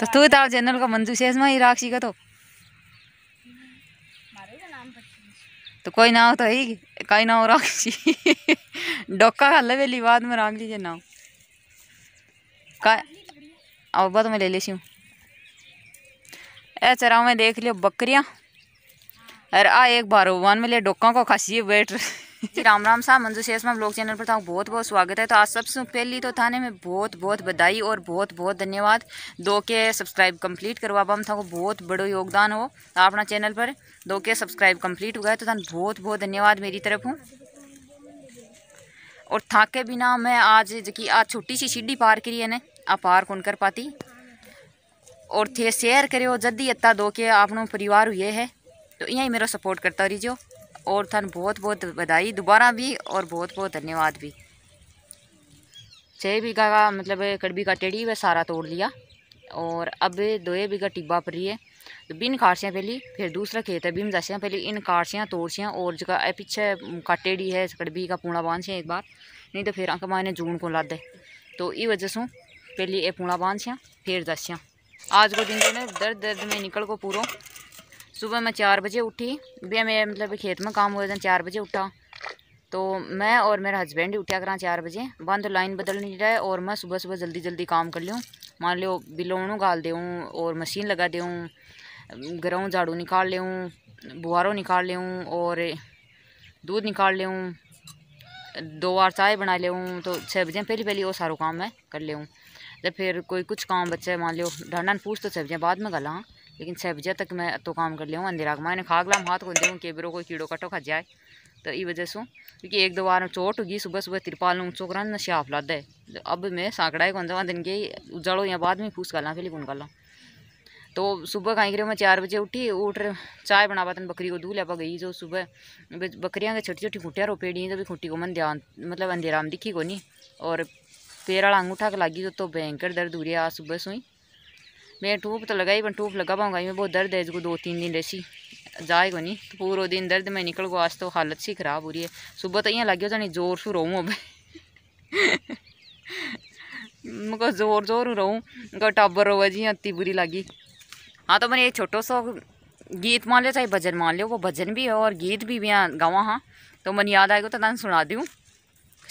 तो तू तार जनरल का मंजू शेष में राक्षी का तो तो कोई हो तो है कई हो राक्षी डोका खा ले वेली बाद में राख लीजिए ना का अब तो मैं ले लेसी हूँ ए चराव में देख लियो बकरियाँ अरे आ एक बार वन में ले डोका को खासी बैठ जी राम राम साहब मंजू शेषमा ब्लॉग चैनल पर था तो बहुत बहुत स्वागत है तो आज सबसे पहली तो थाने में बहुत बहुत बधाई और बहुत बहुत धन्यवाद दो के सब्सक्राइब कंप्लीट करवा हम था बहुत बड़ो योगदान हो अपना चैनल पर दो के सब्सक्राइब कंप्लीट हो है तो थान बहुत बहुत धन्यवाद मेरी तरफ हूँ और थाके बिना मैं आज जी आज छोटी सी सीढ़ी पार करी है आ पार कौन कर पाती और थे शेयर करो ही अत्ता दो के आप परिवार हुए है तो यहीं मेरा सपोर्ट करता रही और थन बहुत बहुत बधाई दोबारा भी और बहुत बहुत धन्यवाद भी छः बीघा का मतलब कड़बी का टेढ़ी वह सारा तोड़ लिया और अब दो बीघा टिब्बा पर रही है तो बिन खारसियाँ पहली फिर दूसरा खेत है बिन दसियाँ पहली इन खारसियाँ तोड़सियाँ और जगह पीछे का टेढ़ी है कड़बी का पूड़ा बांध एक बार नहीं तो फिर अंक माने जून को लाद तो ई वजह से पहली ये पूड़ा बांध सियाँ फिर दसियाँ आज को दिन दर्द दर्द में निकल को पूरा सुबह मैं चार बजे उठी भैया मेरे मतलब खेत में काम हुआ था चार बजे उठा तो मैं और मेरा हस्बैंड ही उठा करा चार बजे बंद लाइन बदल नहीं रहा है और मैं सुबह सुबह जल्दी जल्दी काम कर लूँ मान लो बिलोणू गाल दूँ और मशीन लगा दूँ गरों झाड़ू निकाल लूँ बुहारों निकाल लूँ और दूध निकाल लूँ दो बार चाय बना लूँ तो छः बजे पहली पहली वो सारा काम मैं कर लूँ जब फिर कोई कुछ काम बच्चे मान लो डांडा पूछ तो छः बजे बाद में गल हाँ लेकिन सब जब तक मैं तो काम कर लिया अंधेरा को मैंने खा गलाम हाथ को दे के केबरों कोई कीड़ो कटो खा जाए तो ये वजह से क्योंकि एक दो बार चोट होगी सुबह सुबह तिरपाल ऊँचो करा ना श्याफ लाद है अब मैं सांकड़ा ही कौन दिन के उजाड़ो या बाद में फूस कर गाला फिर कौन गाला तो सुबह कहीं करियो मैं चार बजे उठी उठ चाय बनावा तन बकरी को दूध लिया गई जो सुबह बकरियाँ के छोटी छोटी खूटियाँ रोपेड़ी तो भी खूटी को मन ध्यान मतलब अंधेरा में दिखी को नहीं और पैर वाला अंगूठा के लागी जो तो, तो भयंकर दर्द हो रही सुबह सुई मैं टूप तो लगा ही पर टूप लगा पाऊंगा मैं बहुत दर्द है इसको दो तीन दिन रेसी जाए को नहीं तो पूरा दिन दर्द में निकल गो आज तो हालत सी खराब हो रही है सुबह तो इं लगे जानी जोर शू रहूँ अब मुझे जोर जोर रहूँ टाबर रो जी अति बुरी लगी हाँ तो मैंने एक छोटो सो गीत मान लो चाहे भजन मान लो वो भजन भी है और गीत भी मैं गाँव हाँ तो मन याद आएगा तो तुम सुना दूँ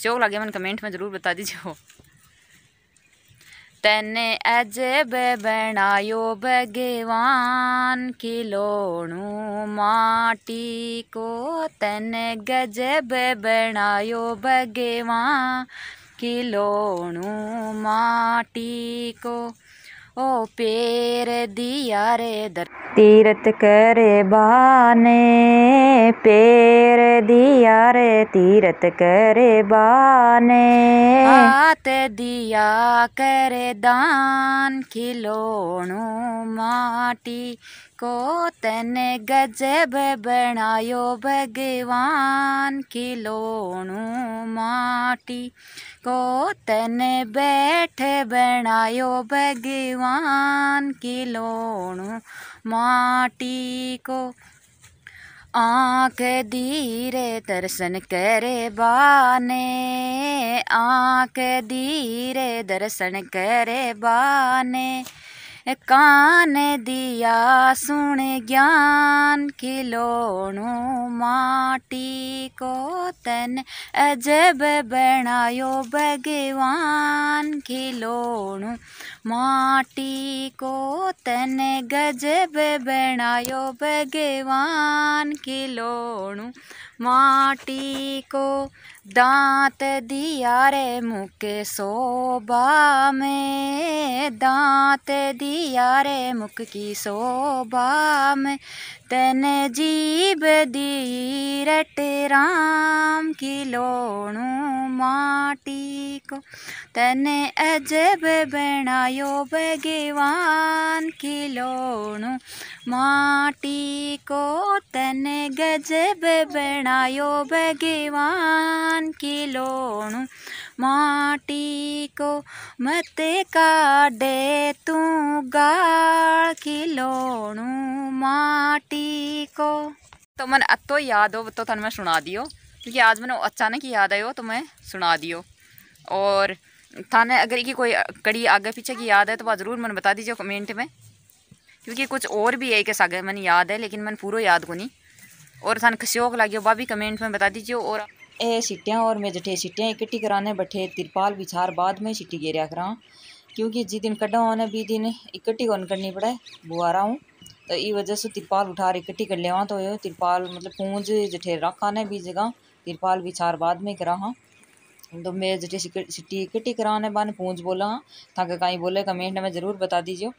शौक लगे मन कमेंट में ज़रूर बता दीजिए તને અજબ બનાયો ભગવાન ખિલોણું માટી કો તને ગજબ બનાયો ભગવાન ખિલોણું માટી કો ओ पेर दिया रे दर तीरथ करे बाने पेर दिया रे तीरथ करे बाने हाथ दिया करे दान खिलौणू माटी को तने गजब बनायो भगवान खिलौणू माटी को तने बैठ बनायो भगवान खिलौणू माटी को आंख धीरे दर्शन करे बाने आंख धीरे दर्शन करे बाने कान दिया सुन ज्ञान खिलौणो माटी को तन अजब बनायो भगवान खिलौणो माटी को तन गजब बनायो भगवान खिलौणो माटी को दांत दिया रे मुके शोभा में दांत दिया रे मुख की शोभा में तने जीव दी रट राम की लोणू माटी को तने अजब बनायो भगवान की लोणू माटी को तन गजब बनायो भगवान की लोणू माटी को मत काटे तू गाल की लोणू माटी को तो मन अतो याद हो तो तन मैं सुना दियो क्योंकि आज मैंने अचानक याद आयो तो मैं सुना दियो और थाने अगर की कोई कड़ी आगे पीछे की याद है तो वह ज़रूर मन बता दीजिए कमेंट में क्योंकि कुछ और भी है कि सागे मन याद है लेकिन मन पूरा याद को नहीं और सन शौक लगे वह भी कमेंट में बता दीजिए और ए सीटियाँ और मैं जठे सीटियाँ इकट्ठी कराने बैठे तिरपाल बिछार बाद में सीटी गेरिया करा क्योंकि जिस दिन कड्डा होने बी दिन इकट्ठी कौन करनी पड़े बुआ रहा हूँ तो ये वजह से तिरपाल उठा इकट्ठी कर लेवा तो तिरपाल मतलब पूंज जठे रखा ने भी जगह तिरपाल बिछार बाद में करा हाँ तो मैं जठे सीटी इकट्ठी कराने बाद पूंज बोला हाँ ताकि कहीं बोले कमेंट में ज़रूर बता दीजिए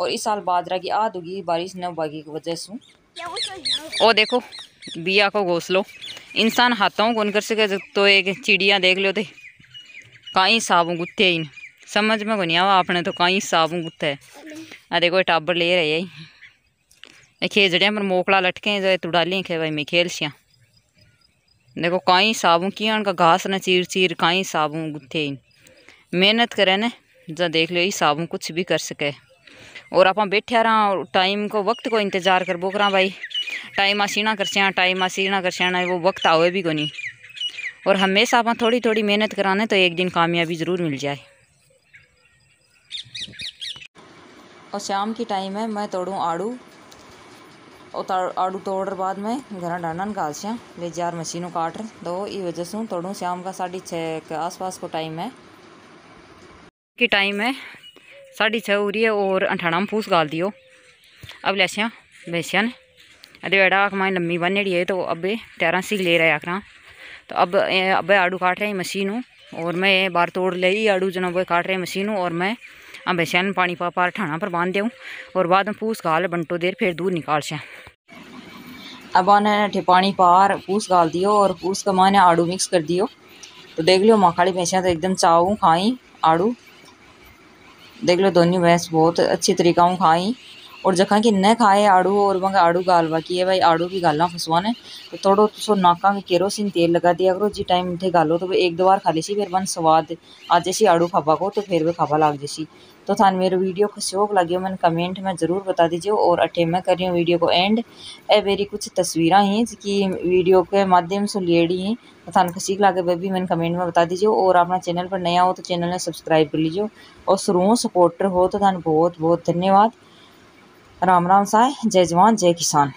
और इस साल बाजरा की आद होगी बारिश न बागी की वजह से ओ देखो बिया को घोस लो इंसान हाथों गुन कर सके तो एक चिड़िया देख लो तो कहीं साबुन गुत्ते इन समझ में को नहीं आवा आपने तो कहीं साबुन गुत्ते है आ देखो टाबर ले रहे है खेजड़िया पर मोकड़ा लटके जो तुड़ाली खे भाई मैं खेल सिया देखो कई साबू किया उनका घास ना चीर चीर कहीं साबुन गुत्थे मेहनत करे ना जो देख लो ये साबुन कुछ भी कर सके और आप बैठा रहा टाइम को वक्त को इंतजार कर करा भाई टाइम आ सीना कर सियाँ टाइम आ सीना कर सियाँ वो वक्त आवे भी को नहीं और हमेशा आप थोड़ी थोड़ी मेहनत कराने तो एक दिन कामयाबी ज़रूर मिल जाए और शाम की टाइम है मैं तोड़ूँ आड़ू और आड़ू तोड़ बाद में घर डांडन निकाल से वे जार मशीनों काट दो तो ये वजह से तोड़ूँ शाम का साढ़े छः के आसपास को टाइम है की टाइम है साढी छः है और अंठाणा में फूस गाल दियो अब लैसियाँ लैसियाँ अरे बेटा आख माए लम्मी बन है तो अब तैर सी ले रहे आखना तो अब अब आड़ू काट रहे मशीन और मैं बार तोड़ ले ही आड़ू जना काट रहे मशीन और मैं अब वैसे पानी पा पार ठाना पर बांध दूँ और बाद में फूस गाल बंटो देर फिर दूर निकाल से अब आने पानी पार फूस गाल दियो और फूस का माने आड़ू मिक्स कर दियो तो देख लियो माखाड़ी खाली भैंसियाँ तो एकदम चाऊ खाई आड़ू देख लो दोनों भैंस बहुत अच्छी तरीक़ा खाई और जखा कि न खाए आड़ू और वहां आड़ू गाल की है भाई आड़ू की फसवा ने तो थोड़ो तुसो तो नाका केरो केरोसिन तेल लगा दिया करो जी टाइम उठे गालो तो एक दो बार खा लेसी फिर वन स्वाद आ जैसी आड़ू खाबा को तो फिर वे खाबा लाग जैसी तो थान मेरे वीडियो को शौक लगे मैंने कमेंट में ज़रूर बता दीजिए और अठे मैं कर रही हूँ वीडियो को एंड ए मेरी कुछ तस्वीर हैं जिसकी वीडियो के माध्यम से लेडी हैं तो थान खुशी लागे वे भी मैंने कमेंट में बता दीजिए और अपना चैनल पर नया हो तो चैनल ने सब्सक्राइब कर लीजिए और शुरू सपोर्टर हो तो थान बहुत बहुत धन्यवाद राम राम साय जय जवान जय किसान